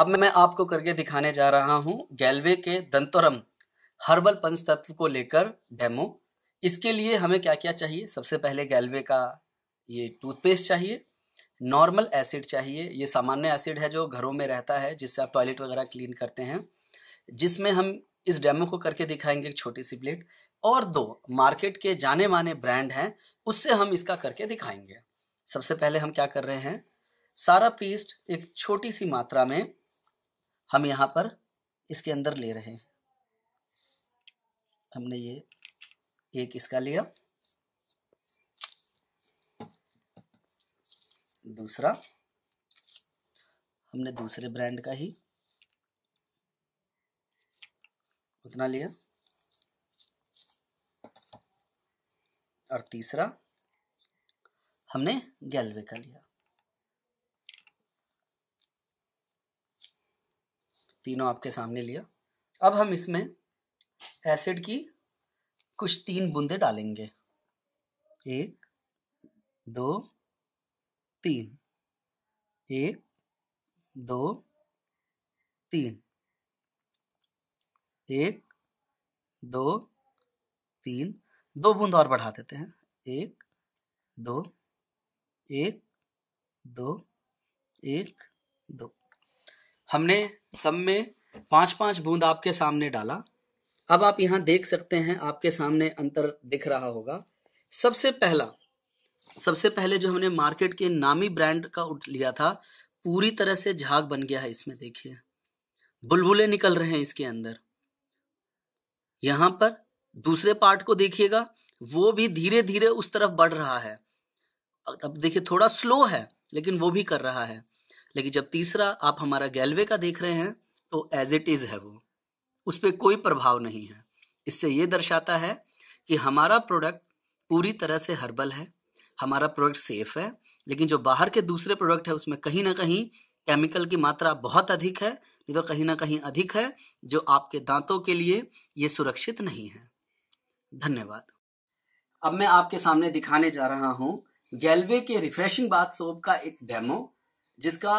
अब मैं आपको करके दिखाने जा रहा हूँ गैलवे के दंतोरम हर्बल पंच तत्व को लेकर डेमो इसके लिए हमें क्या क्या चाहिए सबसे पहले गैलवे का ये टूथपेस्ट चाहिए नॉर्मल एसिड चाहिए ये सामान्य एसिड है जो घरों में रहता है जिससे आप टॉयलेट वगैरह क्लीन करते हैं जिसमें हम इस डेमो को करके दिखाएंगे एक छोटी सी प्लेट और दो मार्केट के जाने माने ब्रांड हैं उससे हम इसका करके दिखाएंगे सबसे पहले हम क्या कर रहे हैं सारा पेस्ट एक छोटी सी मात्रा में हम यहाँ पर इसके अंदर ले रहे हैं हमने ये एक इसका लिया दूसरा हमने दूसरे ब्रांड का ही उतना लिया और तीसरा हमने गैलवे का लिया तीनों आपके सामने लिया अब हम इसमें एसिड की कुछ तीन बूंदे डालेंगे एक दो तीन एक दो तीन एक दो तीन दो बूंद और बढ़ा देते हैं एक दो एक दो एक दो हमने सब में पांच पांच बूंद आपके सामने डाला अब आप यहां देख सकते हैं आपके सामने अंतर दिख रहा होगा सबसे पहला सबसे पहले जो हमने मार्केट के नामी ब्रांड का उठ लिया था पूरी तरह से झाग बन गया है इसमें देखिए बुलबुले निकल रहे हैं इसके अंदर यहाँ पर दूसरे पार्ट को देखिएगा वो भी धीरे धीरे उस तरफ बढ़ रहा है अब देखिए थोड़ा स्लो है लेकिन वो भी कर रहा है लेकिन जब तीसरा आप हमारा गैलवे का देख रहे हैं तो एज इट इज़ है वो उस पर कोई प्रभाव नहीं है इससे ये दर्शाता है कि हमारा प्रोडक्ट पूरी तरह से हर्बल है हमारा प्रोडक्ट सेफ है लेकिन जो बाहर के दूसरे प्रोडक्ट है उसमें कहीं ना कहीं केमिकल की मात्रा बहुत अधिक है नहीं तो कहीं ना कहीं अधिक है जो आपके दांतों के लिए ये सुरक्षित नहीं है धन्यवाद अब मैं आपके सामने दिखाने जा रहा हूँ गैलवे के रिफ्रेशिंग बाथ सोप का एक डेमो जिसका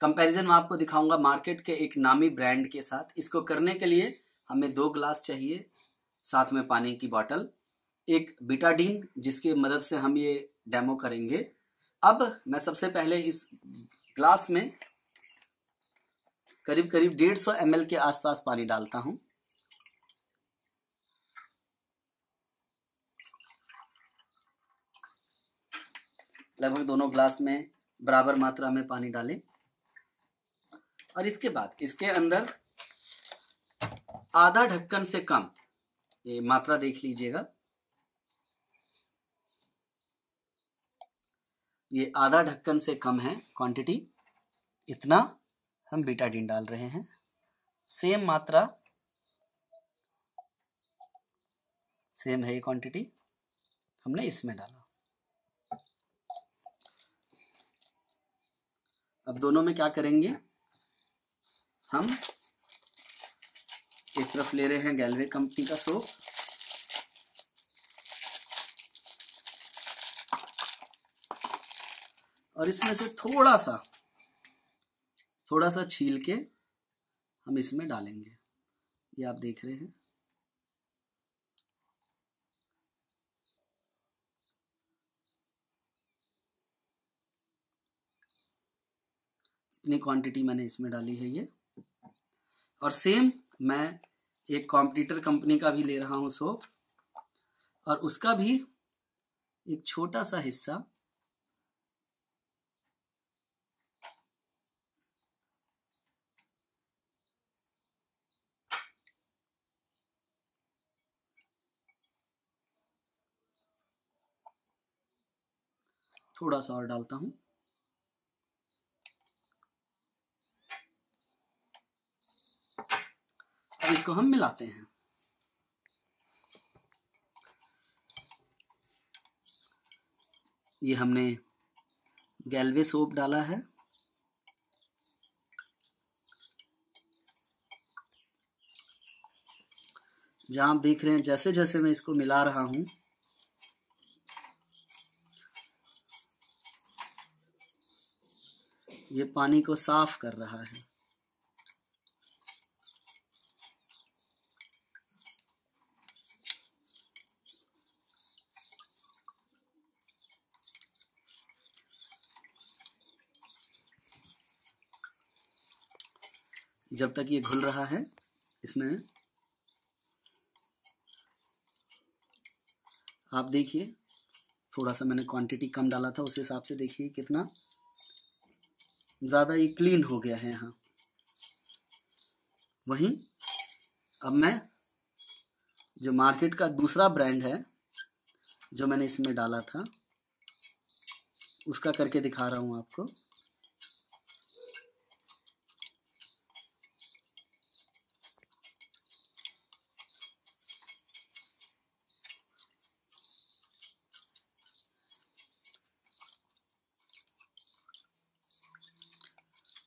कंपैरिजन मैं आपको दिखाऊंगा मार्केट के एक नामी ब्रांड के साथ इसको करने के लिए हमें दो ग्लास चाहिए साथ में पानी की बॉटल एक बीटाडीन जिसकी मदद से हम ये डेमो करेंगे अब मैं सबसे पहले इस ग्लास में करीब करीब डेढ़ सौ एम के आसपास पानी डालता हूं लगभग दोनों ग्लास में बराबर मात्रा में पानी डालें और इसके बाद इसके अंदर आधा ढक्कन से कम ये मात्रा देख लीजिएगा ये आधा ढक्कन से कम है क्वांटिटी इतना हम बीटाडीन डाल रहे हैं सेम मात्रा सेम है ये क्वांटिटी हमने इसमें डाला अब दोनों में क्या करेंगे हम एक तरफ ले रहे हैं गैलवे कंपनी का सोप और इसमें से थोड़ा सा थोड़ा सा छील के हम इसमें डालेंगे ये आप देख रहे हैं इतनी क्वांटिटी मैंने इसमें डाली है ये और सेम मैं एक कॉम्पिटिटर कंपनी का भी ले रहा हूँ सोप और उसका भी एक छोटा सा हिस्सा थोड़ा सा और डालता हूं इसको हम मिलाते हैं ये हमने गैलवे सोप डाला है जहां आप देख रहे हैं जैसे जैसे मैं इसको मिला रहा हूं ये पानी को साफ कर रहा है जब तक ये घुल रहा है इसमें आप देखिए थोड़ा सा मैंने क्वांटिटी कम डाला था उस हिसाब से देखिए कितना ज़्यादा ये क्लीन हो गया है यहाँ वहीं अब मैं जो मार्केट का दूसरा ब्रांड है जो मैंने इसमें डाला था उसका करके दिखा रहा हूँ आपको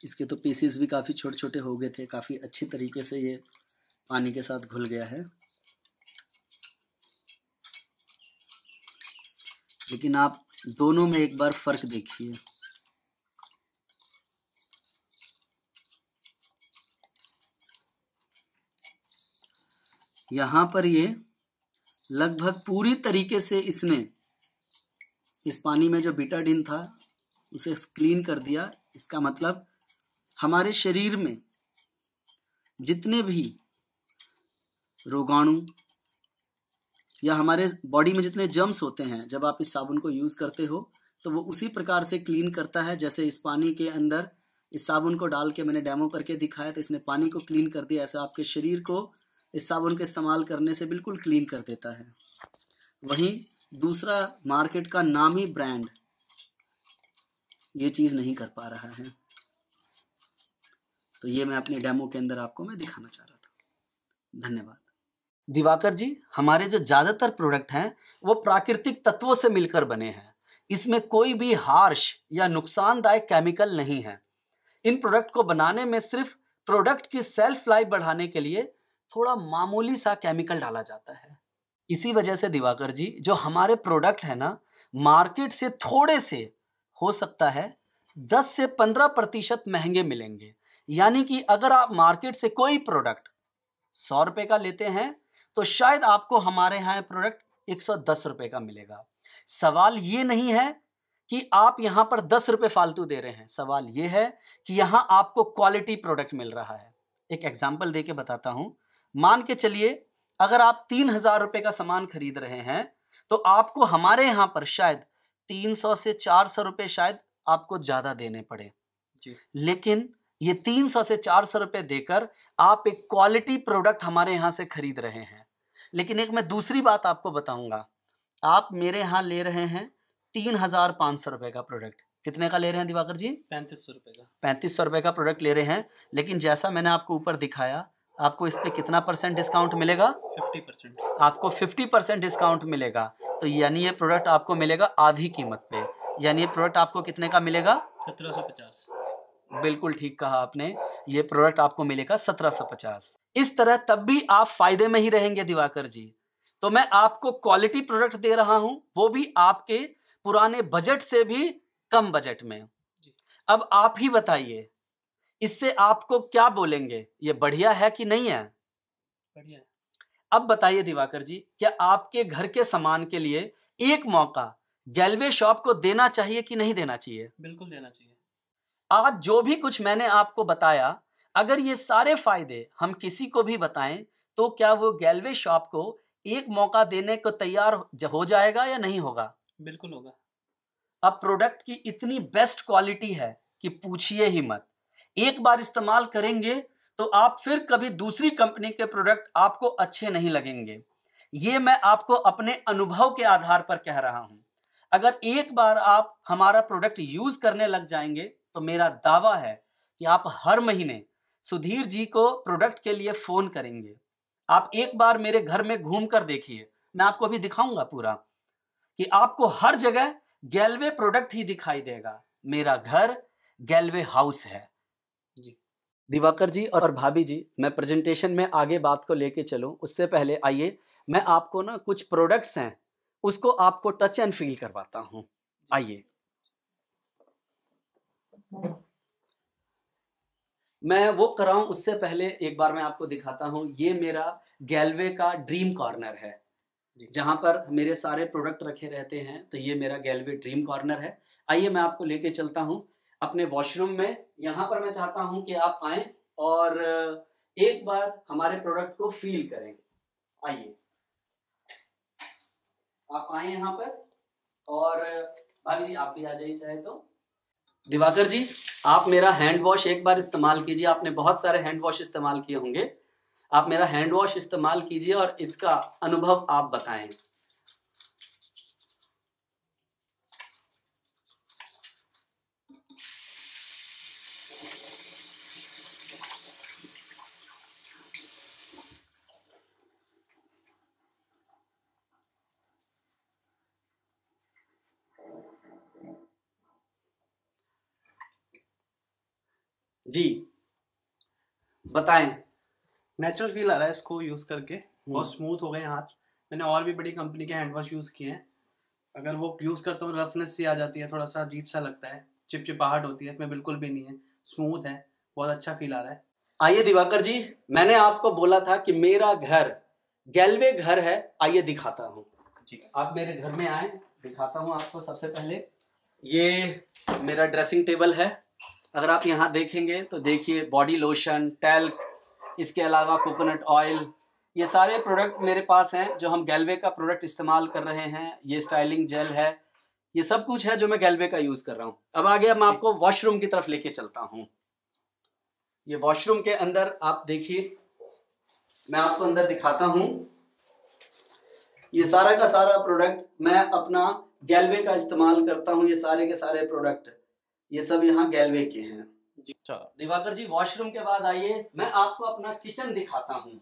इसके तो पीसीस भी काफ़ी छोटे छोटे हो गए थे काफ़ी अच्छी तरीके से ये पानी के साथ घुल गया है लेकिन आप दोनों में एक बार फर्क देखिए यहाँ पर ये लगभग पूरी तरीके से इसने इस पानी में जो बीटाडिन था उसे क्लीन कर दिया इसका मतलब हमारे शरीर में जितने भी रोगाणु या हमारे बॉडी में जितने जम्स होते हैं जब आप इस साबुन को यूज़ करते हो तो वो उसी प्रकार से क्लीन करता है जैसे इस पानी के अंदर इस साबुन को डाल के मैंने डेमो करके दिखाया तो इसने पानी को क्लीन कर दिया ऐसा आपके शरीर को इस साबुन के इस्तेमाल करने से बिल्कुल क्लीन कर देता है वहीं दूसरा मार्केट का नामी ब्रांड ये चीज़ नहीं कर पा रहा है तो ये मैं अपने डेमो के अंदर आपको मैं दिखाना चाह रहा था धन्यवाद दिवाकर जी हमारे जो ज़्यादातर प्रोडक्ट हैं वो प्राकृतिक तत्वों से मिलकर बने हैं इसमें कोई भी हार्श या नुकसानदायक केमिकल नहीं है इन प्रोडक्ट को बनाने में सिर्फ प्रोडक्ट की सेल्फ लाइफ बढ़ाने के लिए थोड़ा मामूली सा केमिकल डाला जाता है इसी वजह से दिवाकर जी जो हमारे प्रोडक्ट है ना मार्केट से थोड़े से हो सकता है 10 से 15 प्रतिशत महंगे मिलेंगे यानी कि अगर आप मार्केट से कोई प्रोडक्ट सौ रुपये का लेते हैं तो शायद आपको हमारे यहाँ प्रोडक्ट एक सौ दस रुपये का मिलेगा सवाल ये नहीं है कि आप यहाँ पर दस रुपये फालतू दे रहे हैं सवाल ये है कि यहाँ आपको क्वालिटी प्रोडक्ट मिल रहा है एक एग्जाम्पल दे के बताता हूँ मान के चलिए अगर आप तीन हज़ार रुपये का सामान खरीद रहे हैं तो आपको हमारे यहाँ पर शायद तीन सौ से चार सौ रुपये शायद आपको ज़्यादा देने पड़े जी लेकिन ये 300 से 400 रुपए देकर आप एक क्वालिटी प्रोडक्ट हमारे यहाँ से खरीद रहे हैं लेकिन एक मैं दूसरी बात आपको बताऊंगा आप मेरे यहाँ ले रहे हैं तीन हजार पाँच सौ रुपए का प्रोडक्ट कितने का ले रहे हैं दिवाकर जी पैंतीस सौ रुपए का पैंतीस सौ रुपए का प्रोडक्ट ले रहे हैं लेकिन जैसा मैंने आपको ऊपर दिखाया आपको इस पर कितना परसेंट डिस्काउंट मिलेगा फिफ्टी परसेंट आपको फिफ्टी परसेंट डिस्काउंट मिलेगा तो यानी ये प्रोडक्ट आपको मिलेगा आधी कीमत पे यानी ये प्रोडक्ट आपको कितने का मिलेगा सत्रह सौ पचास बिल्कुल ठीक कहा आपने ये प्रोडक्ट आपको मिलेगा सत्रह सौ पचास इस तरह तब भी आप फायदे में ही रहेंगे दिवाकर जी तो मैं आपको क्वालिटी प्रोडक्ट दे रहा हूं वो भी आपके पुराने बजट से भी कम बजट में अब आप ही बताइए इससे आपको क्या बोलेंगे ये बढ़िया है कि नहीं है बढ़िया अब बताइए दिवाकर जी क्या आपके घर के सामान के लिए एक मौका गैलवे शॉप को देना चाहिए कि नहीं देना चाहिए बिल्कुल देना चाहिए आज जो भी कुछ मैंने आपको बताया अगर ये सारे फायदे हम किसी को भी बताएं तो क्या वो गैलवे शॉप को एक मौका देने को तैयार हो जाएगा या नहीं होगा बिल्कुल होगा अब प्रोडक्ट की इतनी बेस्ट क्वालिटी है कि पूछिए ही मत एक बार इस्तेमाल करेंगे तो आप फिर कभी दूसरी कंपनी के प्रोडक्ट आपको अच्छे नहीं लगेंगे ये मैं आपको अपने अनुभव के आधार पर कह रहा हूँ अगर एक बार आप हमारा प्रोडक्ट यूज करने लग जाएंगे तो मेरा दावा है कि आप हर महीने सुधीर जी को प्रोडक्ट के लिए फ़ोन करेंगे आप एक बार मेरे घर में घूम कर देखिए मैं आपको अभी दिखाऊंगा पूरा कि आपको हर जगह गैलवे प्रोडक्ट ही दिखाई देगा मेरा घर गैलवे हाउस है जी दिवाकर जी और भाभी जी मैं प्रेजेंटेशन में आगे बात को लेके चलूं उससे पहले आइए मैं आपको ना कुछ प्रोडक्ट्स हैं उसको आपको टच एंड फील करवाता हूँ आइए मैं वो कराऊं उससे पहले एक बार मैं आपको दिखाता हूं ये मेरा गैलवे का ड्रीम कॉर्नर है जहां पर मेरे सारे प्रोडक्ट रखे रहते हैं तो ये मेरा गैलवे ड्रीम कॉर्नर है आइए मैं आपको लेके चलता हूं अपने वॉशरूम में यहां पर मैं चाहता हूं कि आप आए और एक बार हमारे प्रोडक्ट को फील करें आइए आप आए यहाँ पर और भाभी जी आप भी आ जाइए चाहे तो दिवाकर जी आप मेरा हैंड वॉश एक बार इस्तेमाल कीजिए आपने बहुत सारे हैंड वॉश इस्तेमाल किए होंगे आप मेरा हैंड वॉश इस्तेमाल कीजिए और इसका अनुभव आप बताएं जी बताएं नेचुरल फील आ रहा है इसको यूज करके हम्म। बहुत स्मूथ हो गए हाथ मैंने और भी बड़ी कंपनी के हैंड वॉश यूज किए हैं अगर वो यूज करता हूँ रफनेस सी आ जाती है थोड़ा सा अजीब सा लगता है चिपचिपाहट होती है इसमें बिल्कुल भी नहीं है स्मूथ है बहुत अच्छा फील आ रहा है आइए दिवाकर जी मैंने आपको बोला था कि मेरा घर गैलवे घर है आइए दिखाता हूँ जी आप मेरे घर में आए दिखाता हूँ आपको सबसे पहले ये मेरा ड्रेसिंग टेबल है अगर आप यहाँ देखेंगे तो देखिए बॉडी लोशन टैल्क इसके अलावा कोकोनट ऑयल ये सारे प्रोडक्ट मेरे पास हैं जो हम गैलवे का प्रोडक्ट इस्तेमाल कर रहे हैं ये स्टाइलिंग जेल है ये सब कुछ है जो मैं गैलवे का यूज़ कर रहा हूँ अब आगे मैं आपको वॉशरूम की तरफ लेके चलता हूँ ये वॉशरूम के अंदर आप देखिए मैं आपको अंदर दिखाता हूँ ये सारा का सारा प्रोडक्ट मैं अपना गैलवे का इस्तेमाल करता हूँ ये सारे के सारे प्रोडक्ट ये सब यहाँ गैलवे के हैं अच्छा। दिवाकर जी वॉशरूम के बाद आइए मैं आपको अपना किचन दिखाता हूँ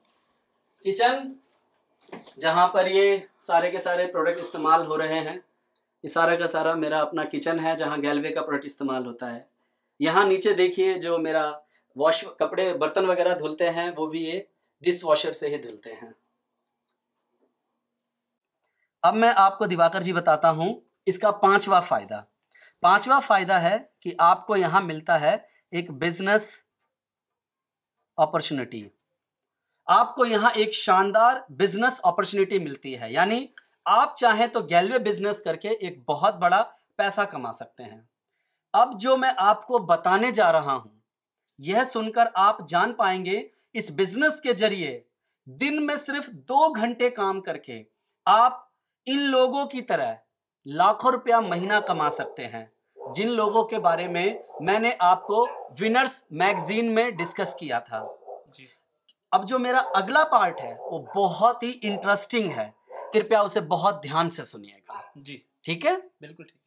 किचन जहाँ पर ये सारे के सारे प्रोडक्ट इस्तेमाल हो रहे हैं ये सारा का सारा मेरा अपना किचन है जहाँ गैलवे का प्रोडक्ट इस्तेमाल होता है यहाँ नीचे देखिए जो मेरा वॉश कपड़े बर्तन वगैरह धुलते हैं वो भी ये डिस वॉशर से ही धुलते हैं अब मैं आपको दिवाकर जी बताता हूँ इसका पांचवा फायदा पांचवा फायदा है कि आपको यहां मिलता है एक बिजनेस अपॉर्चुनिटी आपको यहां एक शानदार बिजनेस अपॉर्चुनिटी मिलती है यानी आप चाहें तो गैलवे बिजनेस करके एक बहुत बड़ा पैसा कमा सकते हैं अब जो मैं आपको बताने जा रहा हूं यह सुनकर आप जान पाएंगे इस बिजनेस के जरिए दिन में सिर्फ दो घंटे काम करके आप इन लोगों की तरह लाखों रुपया महीना कमा सकते हैं जिन लोगों के बारे में मैंने आपको विनर्स मैगजीन में डिस्कस किया था जी। अब जो मेरा अगला पार्ट है वो बहुत ही इंटरेस्टिंग है कृपया उसे बहुत ध्यान से सुनिएगा जी ठीक है बिल्कुल ठीक